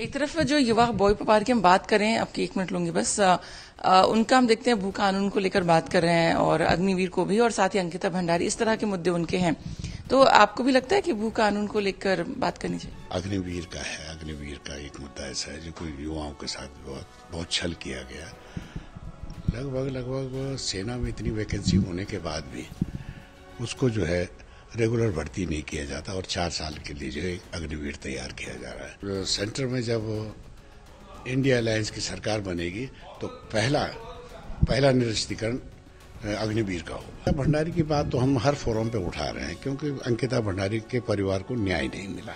एक तरफ जो युवा बॉय पवार की हम बात करें आपकी एक मिनट लूंगी बस आ, आ, उनका हम देखते हैं भू कानून को लेकर बात कर रहे हैं और अग्निवीर को भी और साथ ही अंकिता भंडारी इस तरह के मुद्दे उनके हैं तो आपको भी लगता है कि भू कानून को लेकर बात करनी चाहिए अग्निवीर का है अग्निवीर का एक मुद्दा ऐसा है जो कोई युवाओं के साथ बहुत बहुत छल किया गया लगभग लगभग सेना में इतनी वैकेंसी होने के बाद भी उसको जो है रेगुलर भर्ती नहीं किया जाता और चार साल के लिए जो है अग्निवीर तैयार किया जा रहा है तो सेंटर में जब इंडिया अलायंस की सरकार बनेगी तो पहला पहला निरस्तीकरण अग्निवीर का होगा भंडारी की बात तो हम हर फोरम पे उठा रहे हैं क्योंकि अंकिता भंडारी के परिवार को न्याय नहीं मिला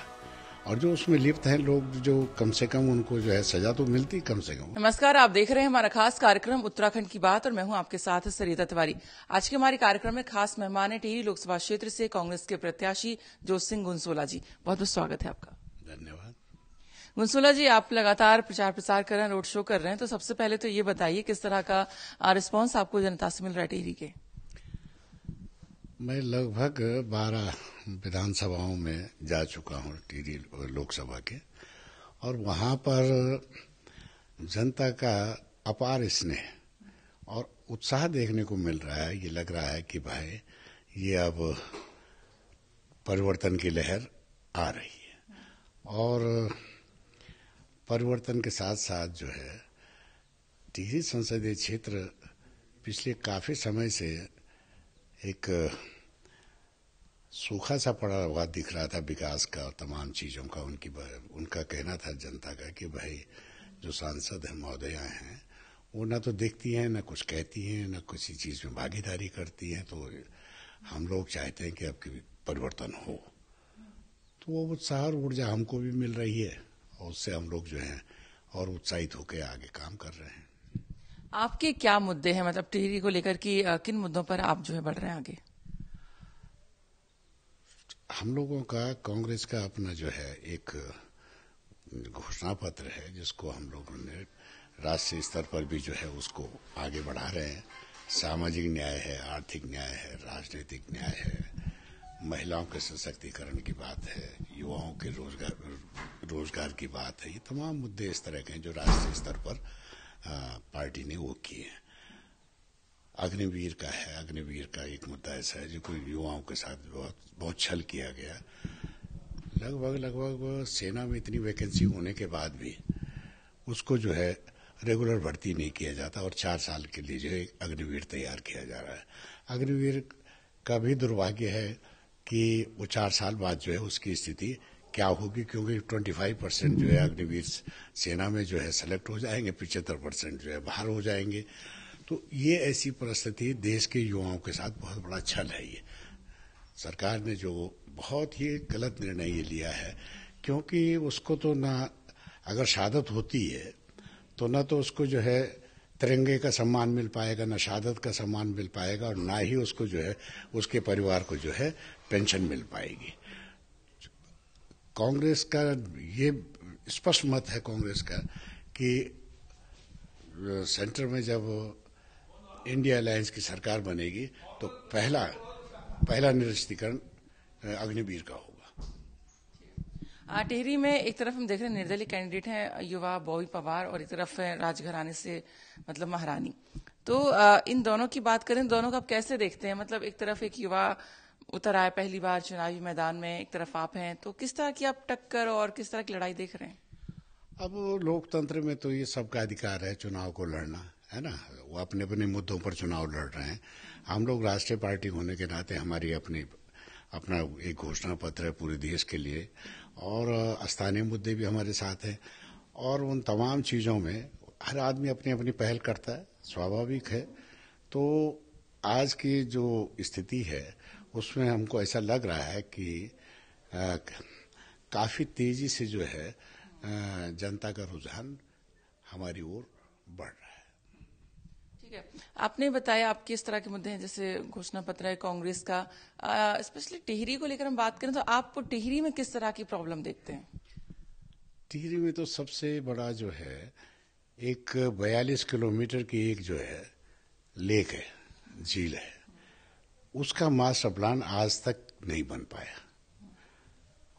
और जो उसमें लिप्त हैं लोग जो कम से कम उनको जो है सजा तो मिलती कम से कम नमस्कार आप देख रहे हैं हमारा खास कार्यक्रम उत्तराखंड की बात और मैं हूं आपके साथ सरिता तिवारी आज के हमारे कार्यक्रम में खास मेहमान है टिहरी लोकसभा क्षेत्र से कांग्रेस के प्रत्याशी जोत सिंह गुंसोला जी बहुत बहुत स्वागत है आपका धन्यवाद गुंसोला जी आप लगातार प्रचार प्रसार कर रहे हैं रोड शो कर रहे हैं तो सबसे पहले तो ये बताइए किस तरह का रिस्पॉन्स आपको जनता से मिल रहा है टिहरी के मैं लगभग बारह विधानसभाओं में जा चुका हूँ टीडी लोकसभा के और वहाँ पर जनता का अपार स्नेह और उत्साह देखने को मिल रहा है ये लग रहा है कि भाई ये अब परिवर्तन की लहर आ रही है और परिवर्तन के साथ साथ जो है टिहरी संसदीय क्षेत्र पिछले काफ़ी समय से एक सूखा सा पड़ा हुआ दिख रहा था विकास का तमाम चीज़ों का उनकी उनका कहना था जनता का कि भाई जो सांसद हैं महोदया हैं वो ना तो देखती हैं ना कुछ कहती हैं ना किसी चीज़ में भागीदारी करती हैं तो हम लोग चाहते हैं कि अब परिवर्तन हो तो वो उत्साह और ऊर्जा हमको भी मिल रही है और उससे हम लोग जो हैं और उत्साहित होकर आगे काम कर रहे हैं आपके क्या मुद्दे हैं मतलब टिहरी को लेकर कि किन मुद्दों पर आप जो है बढ़ रहे हैं आगे हम लोगों का कांग्रेस का अपना जो है एक घोषणा पत्र है जिसको हम लोगों ने राष्ट्रीय स्तर पर भी जो है उसको आगे बढ़ा रहे हैं सामाजिक न्याय है आर्थिक न्याय है राजनीतिक न्याय है महिलाओं के सशक्तिकरण की बात है युवाओं के रोजगार रोजगार की बात है ये तमाम मुद्दे इस तरह के हैं जो राष्ट्रीय स्तर पर आ, पार्टी ने वो किए हैं अग्निवीर का है अग्निवीर का एक मुद्दा ऐसा है जो कोई युवाओं के साथ बहुत बहुत छल किया गया लगभग लगभग सेना में इतनी वैकेंसी होने के बाद भी उसको जो है रेगुलर भर्ती नहीं किया जाता और चार साल के लिए जो है अग्निवीर तैयार किया जा रहा है अग्निवीर का भी दुर्भाग्य है कि वो चार साल बाद जो है उसकी स्थिति क्या होगी क्योंकि 25 परसेंट जो है अग्निवीर सेना में जो है सेलेक्ट हो जाएंगे पिचहत्तर परसेंट जो है बाहर हो जाएंगे तो ये ऐसी परिस्थिति देश के युवाओं के साथ बहुत बड़ा छल है ये सरकार ने जो बहुत ही गलत निर्णय ये लिया है क्योंकि उसको तो ना अगर शहादत होती है तो ना तो उसको जो है तिरंगे का सम्मान मिल पाएगा ना शहादत का सम्मान मिल पाएगा और ना ही उसको जो है उसके परिवार को जो है पेंशन मिल पाएगी कांग्रेस का ये स्पष्ट मत है कांग्रेस का कि सेंटर में जब इंडिया अलायंस की सरकार बनेगी तो पहला पहला निरस्तीकरण अग्निवीर का होगा टिहरी में एक तरफ हम देख रहे हैं निर्दलीय कैंडिडेट हैं युवा बॉबी पवार और एक तरफ है राजघराने से मतलब महारानी तो इन दोनों की बात करें दोनों को आप कैसे देखते हैं मतलब एक तरफ एक युवा उतर आए पहली बार चुनावी मैदान में एक तरफ आप हैं तो किस तरह की आप टक्कर और किस तरह की लड़ाई देख रहे हैं अब लोकतंत्र में तो ये सबका अधिकार है चुनाव को लड़ना है ना वो अपने अपने मुद्दों पर चुनाव लड़ रहे हैं हम लोग राष्ट्रीय पार्टी होने के नाते हमारी अपनी अपना एक घोषणा पत्र है पूरे देश के लिए और स्थानीय मुद्दे भी हमारे साथ हैं और उन तमाम चीज़ों में हर आदमी अपनी अपनी पहल करता है स्वाभाविक है तो आज की जो स्थिति है उसमें हमको ऐसा लग रहा है कि काफ़ी तेज़ी से जो है जनता का रुझान हमारी ओर बढ़ रहा है है आपने बताया आप किस तरह के मुद्दे हैं जैसे घोषणा पत्र है कांग्रेस का स्पेशली टिहरी को लेकर हम बात करें तो आप टिहरी में किस तरह की प्रॉब्लम देखते हैं टिहरी में तो सबसे बड़ा जो है एक बयालीस किलोमीटर की एक जो है लेक है झील है उसका मास्टर प्लान आज तक नहीं बन पाया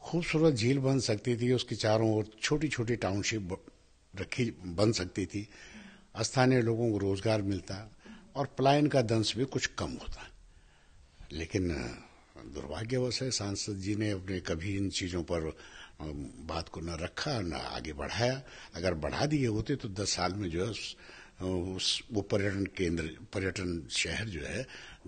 खूबसूरत झील बन सकती थी उसके चारों ओर छोटी छोटी टाउनशिप रखी बन सकती थी स्थानीय लोगों को रोजगार मिलता और पलायन का दंश भी कुछ कम होता लेकिन दुर्भाग्यवश है सांसद जी ने अपने कभी इन चीज़ों पर बात को न रखा न आगे बढ़ाया अगर बढ़ा दिए होते तो दस साल में जो है उस वो पर्यटन केंद्र पर्यटन शहर जो है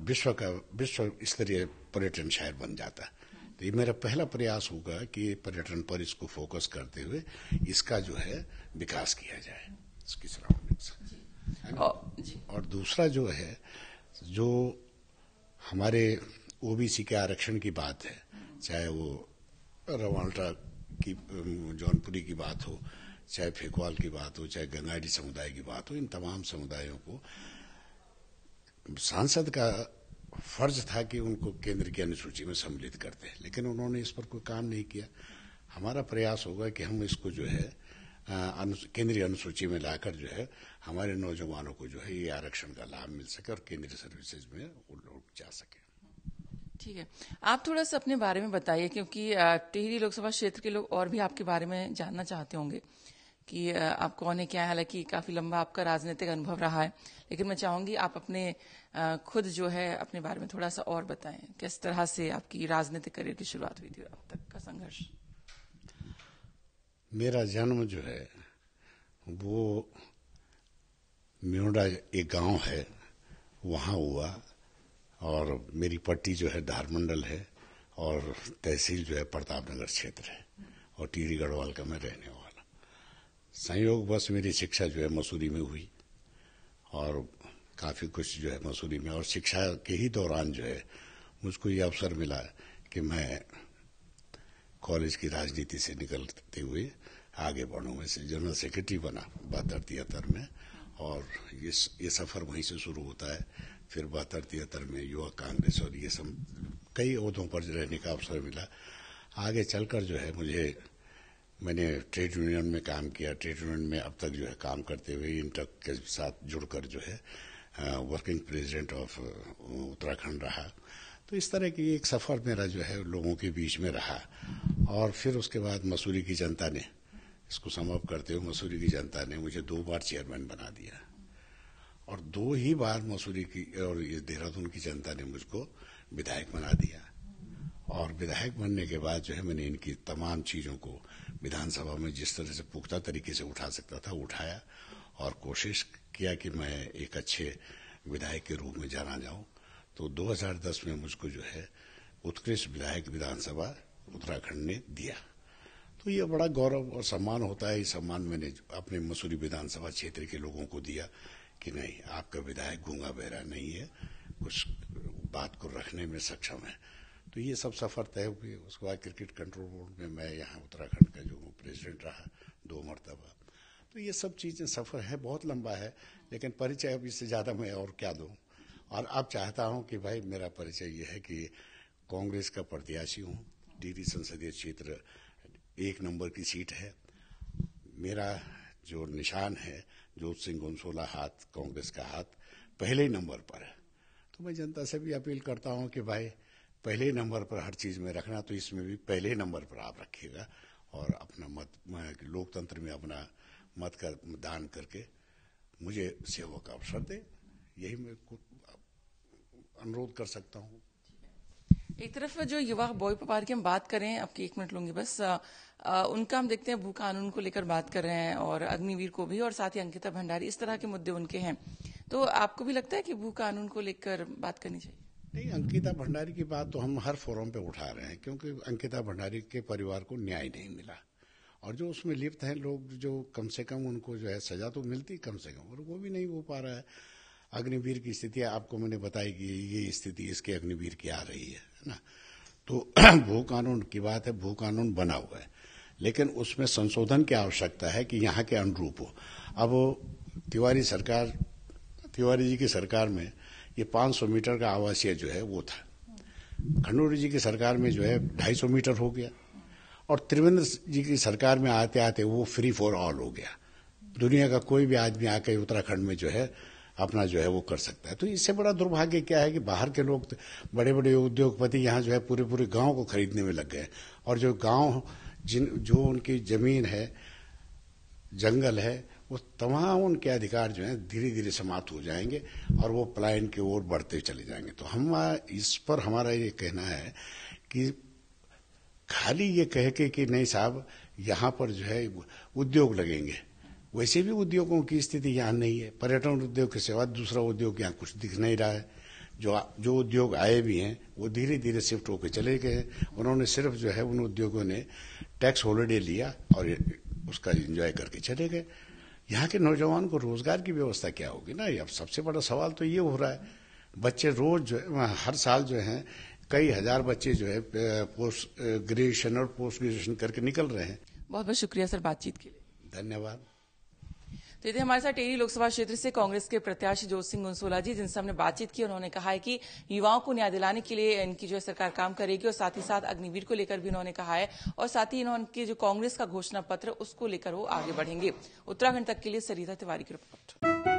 विश्व का विश्व स्तरीय पर्यटन शहर बन जाता तो ये मेरा पहला प्रयास होगा कि पर्यटन पर इसको फोकस करते हुए इसका जो है विकास किया जाए आसपास की सराउंडिंग्स और दूसरा जो है जो हमारे ओबीसी के आरक्षण की बात है चाहे वो रवाल्टा की जौनपुरी की बात हो चाहे फेकवाल की बात हो चाहे गंगाडी समुदाय की बात हो इन तमाम समुदायों को सांसद का फर्ज था कि उनको केंद्र की अनुसूची में सम्मिलित करते लेकिन उन्होंने इस पर कोई काम नहीं किया हमारा प्रयास होगा कि हम इसको जो है केंद्रीय अनुसूची में लाकर जो है हमारे नौजवानों को जो है ये आरक्षण का लाभ मिल सके और केंद्रीय सर्विसेज में वो लोग जा सके ठीक है आप थोड़ा सा अपने बारे में बताइए क्योंकि टिहरी लोकसभा क्षेत्र के लोग और भी आपके बारे में जानना चाहते होंगे कि आप कौन है क्या है हालांकि काफी लंबा आपका राजनीतिक अनुभव रहा है लेकिन मैं चाहूंगी आप अपने खुद जो है अपने बारे में थोड़ा सा और बताएं किस तरह से आपकी राजनीतिक करियर की शुरुआत हुई थी अब तक का संघर्ष मेरा जन्म जो है वो म्योडा एक गांव है वहाँ हुआ और मेरी पट्टी जो है धारमंडल है और तहसील जो है प्रतापनगर क्षेत्र है और टीरी गढ़वाल का मैं रहने वाला संयोग बस मेरी शिक्षा जो है मसूरी में हुई और काफ़ी कुछ जो है मसूरी में और शिक्षा के ही दौरान जो है मुझको ये अवसर मिला कि मैं कॉलेज की राजनीति से निकलते हुए आगे में से जनरल सेक्रेटरी बना बहत्तर तिहत्तर में और ये ये सफ़र वहीं से शुरू होता है फिर बहत्तर तिहत्तर में युवा कांग्रेस और ये सब कई अहदों पर रहने का अवसर मिला आगे चलकर जो है मुझे मैंने ट्रेड यूनियन में काम किया ट्रेड यूनियन में अब तक जो है काम करते हुए इंटक के साथ जुड़कर जो है वर्किंग प्रेसिडेंट ऑफ उत्तराखंड रहा तो इस तरह की एक सफ़र मेरा जो है लोगों के बीच में रहा और फिर उसके बाद मसूरी की जनता ने इसको समाप्त करते हुए मसूरी की जनता ने मुझे दो बार चेयरमैन बना दिया और दो ही बार मसूरी की और ये देहरादून की जनता ने मुझको विधायक बना दिया और विधायक बनने के बाद जो है मैंने इनकी तमाम चीज़ों को विधानसभा में जिस तरह से पुख्ता तरीके से उठा सकता था उठाया और कोशिश किया कि मैं एक अच्छे विधायक के रूप में जाना जाऊँ तो 2010 में मुझको जो है उत्कृष्ट विधायक विधानसभा उत्तराखंड ने दिया तो ये बड़ा गौरव और सम्मान होता है ये सम्मान मैंने अपने मसूरी विधानसभा क्षेत्र के लोगों को दिया कि नहीं आपका विधायक गूंगा बहरा नहीं है कुछ बात को रखने में सक्षम है तो ये सब सफ़र तय हुए उसके बाद क्रिकेट कंट्रोल बोर्ड में मैं यहाँ उत्तराखंड का जो प्रेसिडेंट रहा दो मरतबा तो ये सब चीज़ें सफ़र है बहुत लंबा है लेकिन परिचय अब इससे ज़्यादा मैं और क्या दूँ और अब चाहता हूं कि भाई मेरा परिचय यह है कि कांग्रेस का प्रत्याशी हूं डीडी संसदीय क्षेत्र एक नंबर की सीट है मेरा जो निशान है जोत सिंह गुनसोला हाथ कांग्रेस का हाथ पहले नंबर पर है तो मैं जनता से भी अपील करता हूं कि भाई पहले नंबर पर हर चीज में रखना तो इसमें भी पहले नंबर पर आप रखिएगा और अपना मत लोकतंत्र में अपना मत कर दान करके मुझे सेवा का अवसर दे यही मेरे को अनुरोध कर सकता हूँ एक तरफ जो युवा बॉय पवार की हम बात करें आपकी एक मिनट लूंगी बस आ, आ, उनका हम देखते हैं भू कानून को लेकर बात कर रहे हैं और अग्निवीर को भी और साथ ही अंकिता भंडारी इस तरह के मुद्दे उनके हैं तो आपको भी लगता है कि भू कानून को लेकर बात करनी चाहिए नहीं अंकिता भंडारी की बात तो हम हर फोरम पे उठा रहे हैं क्योंकि अंकिता भंडारी के परिवार को न्याय नहीं मिला और जो उसमें लिप्त हैं लोग जो कम से कम उनको जो है सजा तो मिलती कम से कम और वो भी नहीं हो पा रहा है अग्निवीर की स्थिति आपको मैंने बताई कि ये स्थिति इसके अग्निवीर की आ रही है ना तो भू कानून की बात है भू कानून बना हुआ है लेकिन उसमें संशोधन की आवश्यकता है कि यहाँ के अनुरूप हो अब तिवारी सरकार तिवारी जी की सरकार में ये 500 मीटर का आवासीय जो है वो था खंडूरी जी की सरकार में जो है ढाई मीटर हो गया और त्रिवेंद्र जी की सरकार में आते आते वो फ्री फॉर ऑल हो गया दुनिया का कोई भी आदमी आके उत्तराखंड में जो है अपना जो है वो कर सकता है तो इससे बड़ा दुर्भाग्य क्या है कि बाहर के लोग तो बड़े बड़े उद्योगपति यहाँ जो है पूरे पूरे गाँव को खरीदने में लग गए और जो गाँव जिन जो उनकी जमीन है जंगल है वो तमाम उनके अधिकार जो है धीरे धीरे समाप्त हो जाएंगे और वो पलायन की ओर बढ़ते चले जाएंगे तो हम इस पर हमारा ये कहना है कि खाली ये कह के कि नहीं साहब यहाँ पर जो है उद्योग लगेंगे वैसे भी उद्योगों की स्थिति यहाँ नहीं है पर्यटन उद्योग के सिवा दूसरा उद्योग यहाँ कुछ दिख नहीं रहा है जो जो उद्योग आए भी हैं वो धीरे धीरे शिफ्ट होकर चले गए हैं उन्होंने सिर्फ जो है उन उद्योगों ने टैक्स हॉलीडे लिया और उसका एंजॉय करके चले गए यहाँ के नौजवान को रोजगार की व्यवस्था क्या होगी ना अब सबसे बड़ा सवाल तो ये हो रहा है बच्चे रोज जो है हर साल जो है कई हजार बच्चे जो है पोस्ट ग्रेजुएशन और पोस्ट ग्रेजुएशन करके निकल रहे हैं बहुत बहुत शुक्रिया सर बातचीत के लिए धन्यवाद तो यदि हमारे साथ टेरी लोकसभा क्षेत्र से कांग्रेस के प्रत्याशी जोत सिंह गुनसोला जी जिनसे हमने बातचीत की उन्होंने कहा है कि युवाओं को न्याय दिलाने के लिए इनकी जो है सरकार काम करेगी और साथ ही साथ अग्निवीर को लेकर भी उन्होंने कहा है और साथ ही इन्होंने जो कांग्रेस का घोषणा पत्र उसको लेकर वो आगे बढ़ेंगे उत्तराखंड तक के लिए सरिता तिवारी की रिपोर्ट